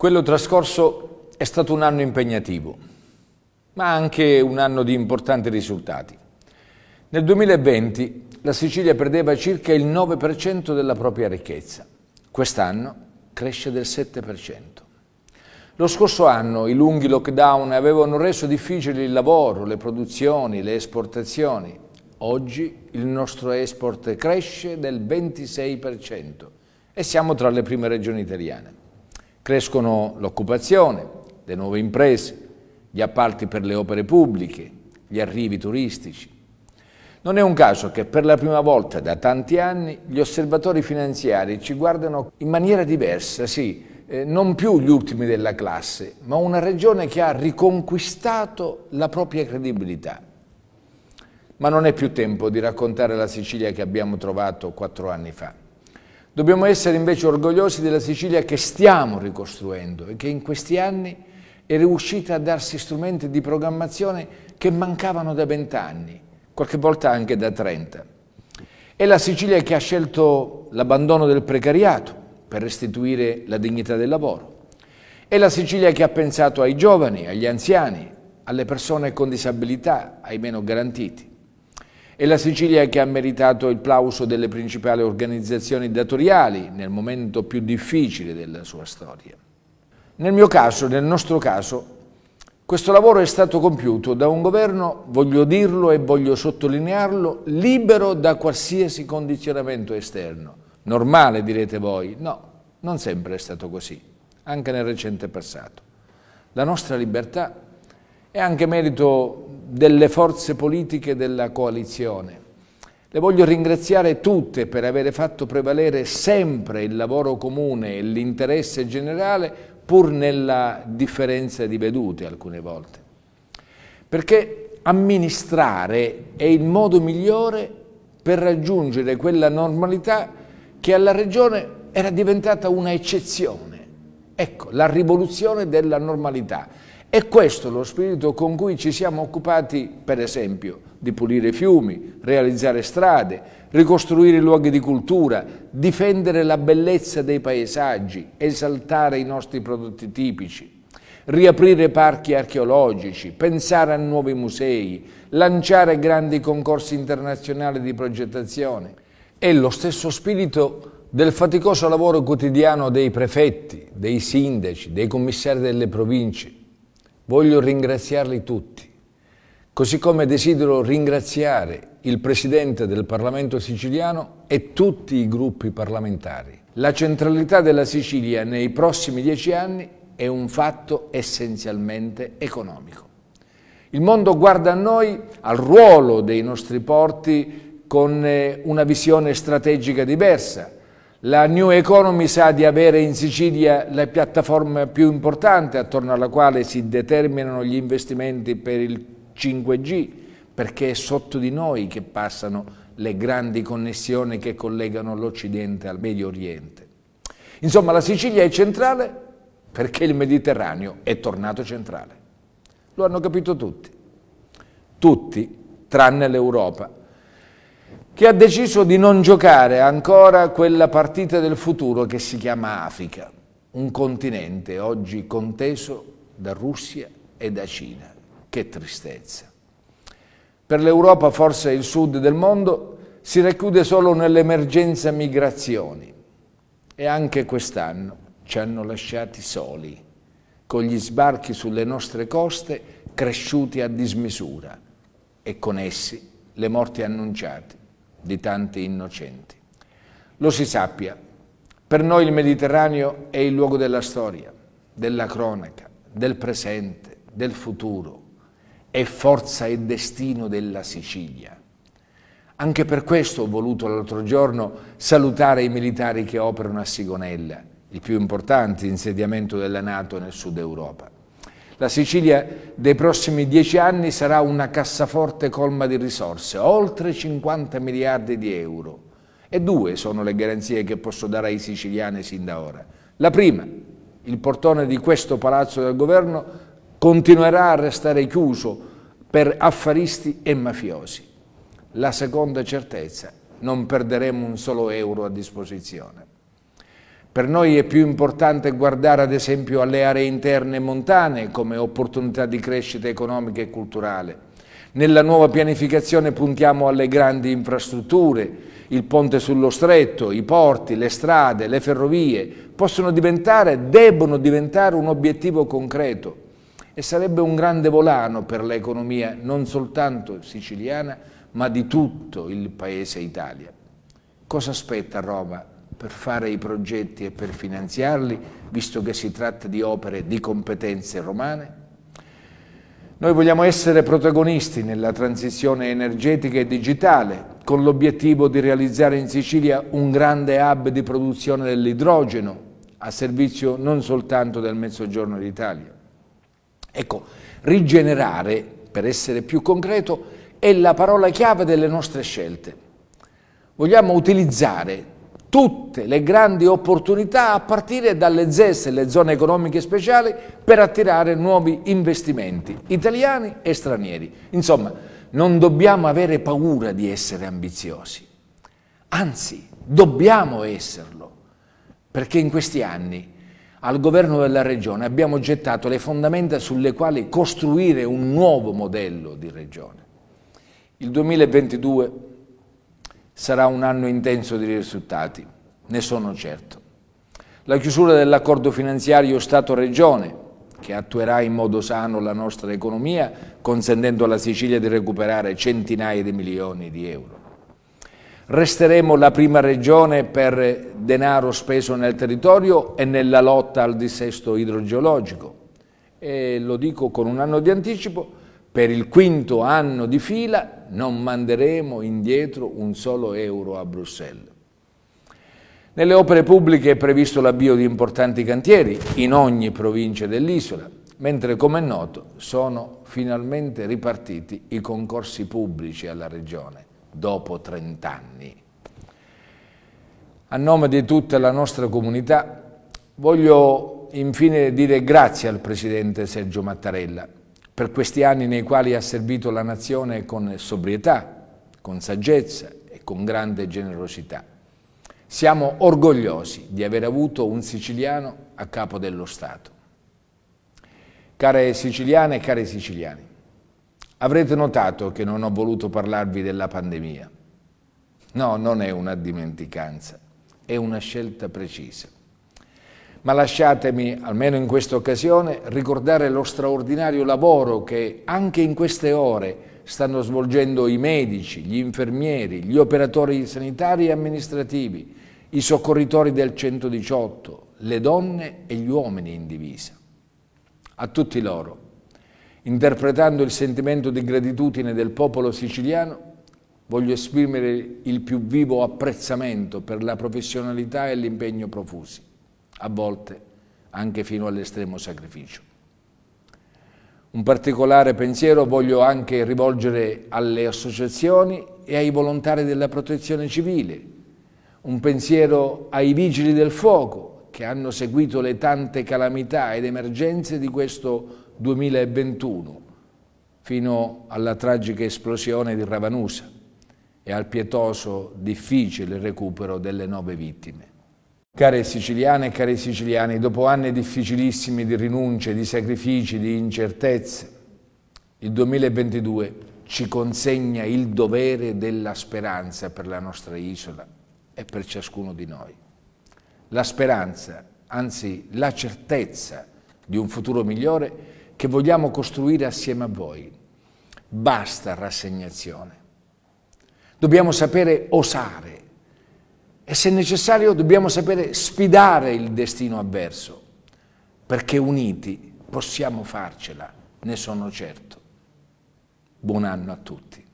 Quello trascorso è stato un anno impegnativo, ma anche un anno di importanti risultati. Nel 2020 la Sicilia perdeva circa il 9% della propria ricchezza. Quest'anno cresce del 7%. Lo scorso anno i lunghi lockdown avevano reso difficili il lavoro, le produzioni, le esportazioni. Oggi il nostro export cresce del 26% e siamo tra le prime regioni italiane. Crescono l'occupazione, le nuove imprese, gli appalti per le opere pubbliche, gli arrivi turistici. Non è un caso che per la prima volta da tanti anni gli osservatori finanziari ci guardano in maniera diversa, sì, eh, non più gli ultimi della classe, ma una regione che ha riconquistato la propria credibilità. Ma non è più tempo di raccontare la Sicilia che abbiamo trovato quattro anni fa. Dobbiamo essere invece orgogliosi della Sicilia che stiamo ricostruendo e che in questi anni è riuscita a darsi strumenti di programmazione che mancavano da vent'anni, qualche volta anche da trenta. È la Sicilia che ha scelto l'abbandono del precariato per restituire la dignità del lavoro. È la Sicilia che ha pensato ai giovani, agli anziani, alle persone con disabilità, ai meno garantiti. È la Sicilia che ha meritato il plauso delle principali organizzazioni datoriali nel momento più difficile della sua storia. Nel mio caso, nel nostro caso, questo lavoro è stato compiuto da un governo, voglio dirlo e voglio sottolinearlo, libero da qualsiasi condizionamento esterno. Normale direte voi, no, non sempre è stato così, anche nel recente passato. La nostra libertà è anche merito delle forze politiche della coalizione. Le voglio ringraziare tutte per aver fatto prevalere sempre il lavoro comune e l'interesse generale pur nella differenza di vedute alcune volte. Perché amministrare è il modo migliore per raggiungere quella normalità che alla Regione era diventata una eccezione. Ecco, la rivoluzione della normalità è questo lo spirito con cui ci siamo occupati, per esempio, di pulire fiumi, realizzare strade, ricostruire luoghi di cultura, difendere la bellezza dei paesaggi, esaltare i nostri prodotti tipici, riaprire parchi archeologici, pensare a nuovi musei, lanciare grandi concorsi internazionali di progettazione. È lo stesso spirito del faticoso lavoro quotidiano dei prefetti, dei sindaci, dei commissari delle province, Voglio ringraziarli tutti, così come desidero ringraziare il Presidente del Parlamento siciliano e tutti i gruppi parlamentari. La centralità della Sicilia nei prossimi dieci anni è un fatto essenzialmente economico. Il mondo guarda a noi, al ruolo dei nostri porti, con eh, una visione strategica diversa, la New Economy sa di avere in Sicilia la piattaforma più importante attorno alla quale si determinano gli investimenti per il 5G, perché è sotto di noi che passano le grandi connessioni che collegano l'Occidente al Medio Oriente. Insomma, la Sicilia è centrale perché il Mediterraneo è tornato centrale. Lo hanno capito tutti, tutti tranne l'Europa che ha deciso di non giocare ancora quella partita del futuro che si chiama Africa, un continente oggi conteso da Russia e da Cina. Che tristezza. Per l'Europa, forse il sud del mondo, si racchiude solo nell'emergenza migrazioni e anche quest'anno ci hanno lasciati soli, con gli sbarchi sulle nostre coste cresciuti a dismisura e con essi le morti annunciate di tanti innocenti. Lo si sappia, per noi il Mediterraneo è il luogo della storia, della cronaca, del presente, del futuro, è forza e destino della Sicilia. Anche per questo ho voluto l'altro giorno salutare i militari che operano a Sigonella, il più importante insediamento della Nato nel sud Europa. La Sicilia dei prossimi dieci anni sarà una cassaforte colma di risorse, oltre 50 miliardi di euro. E due sono le garanzie che posso dare ai siciliani sin da ora. La prima, il portone di questo palazzo del governo continuerà a restare chiuso per affaristi e mafiosi. La seconda certezza, non perderemo un solo euro a disposizione. Per noi è più importante guardare ad esempio alle aree interne e montane come opportunità di crescita economica e culturale. Nella nuova pianificazione puntiamo alle grandi infrastrutture, il ponte sullo stretto, i porti, le strade, le ferrovie, possono diventare, debbono diventare un obiettivo concreto e sarebbe un grande volano per l'economia non soltanto siciliana ma di tutto il paese Italia. Cosa aspetta Roma per fare i progetti e per finanziarli, visto che si tratta di opere di competenze romane. Noi vogliamo essere protagonisti nella transizione energetica e digitale, con l'obiettivo di realizzare in Sicilia un grande hub di produzione dell'idrogeno, a servizio non soltanto del Mezzogiorno d'Italia. Ecco, rigenerare, per essere più concreto, è la parola chiave delle nostre scelte. Vogliamo utilizzare tutte le grandi opportunità a partire dalle ZES, le zone economiche speciali, per attirare nuovi investimenti, italiani e stranieri. Insomma, non dobbiamo avere paura di essere ambiziosi, anzi dobbiamo esserlo, perché in questi anni al governo della regione abbiamo gettato le fondamenta sulle quali costruire un nuovo modello di regione. Il 2022 sarà un anno intenso di risultati, ne sono certo. La chiusura dell'accordo finanziario Stato-Regione, che attuerà in modo sano la nostra economia, consentendo alla Sicilia di recuperare centinaia di milioni di euro. Resteremo la prima regione per denaro speso nel territorio e nella lotta al dissesto idrogeologico. E lo dico con un anno di anticipo, per il quinto anno di fila non manderemo indietro un solo euro a Bruxelles. Nelle opere pubbliche è previsto l'avvio di importanti cantieri in ogni provincia dell'isola, mentre come è noto sono finalmente ripartiti i concorsi pubblici alla Regione dopo 30 anni. A nome di tutta la nostra comunità voglio infine dire grazie al Presidente Sergio Mattarella per questi anni nei quali ha servito la nazione con sobrietà, con saggezza e con grande generosità. Siamo orgogliosi di aver avuto un siciliano a capo dello Stato. Care siciliane e cari siciliani, avrete notato che non ho voluto parlarvi della pandemia. No, non è una dimenticanza, è una scelta precisa ma lasciatemi, almeno in questa occasione, ricordare lo straordinario lavoro che anche in queste ore stanno svolgendo i medici, gli infermieri, gli operatori sanitari e amministrativi, i soccorritori del 118, le donne e gli uomini in divisa. A tutti loro, interpretando il sentimento di gratitudine del popolo siciliano, voglio esprimere il più vivo apprezzamento per la professionalità e l'impegno profusi a volte anche fino all'estremo sacrificio. Un particolare pensiero voglio anche rivolgere alle associazioni e ai volontari della protezione civile, un pensiero ai vigili del fuoco che hanno seguito le tante calamità ed emergenze di questo 2021 fino alla tragica esplosione di Ravanusa e al pietoso, difficile recupero delle nove vittime. Care siciliane e cari siciliani, dopo anni difficilissimi di rinunce, di sacrifici, di incertezze, il 2022 ci consegna il dovere della speranza per la nostra isola e per ciascuno di noi. La speranza, anzi la certezza di un futuro migliore che vogliamo costruire assieme a voi. Basta rassegnazione. Dobbiamo sapere osare e se necessario dobbiamo sapere sfidare il destino avverso, perché uniti possiamo farcela, ne sono certo. Buon anno a tutti.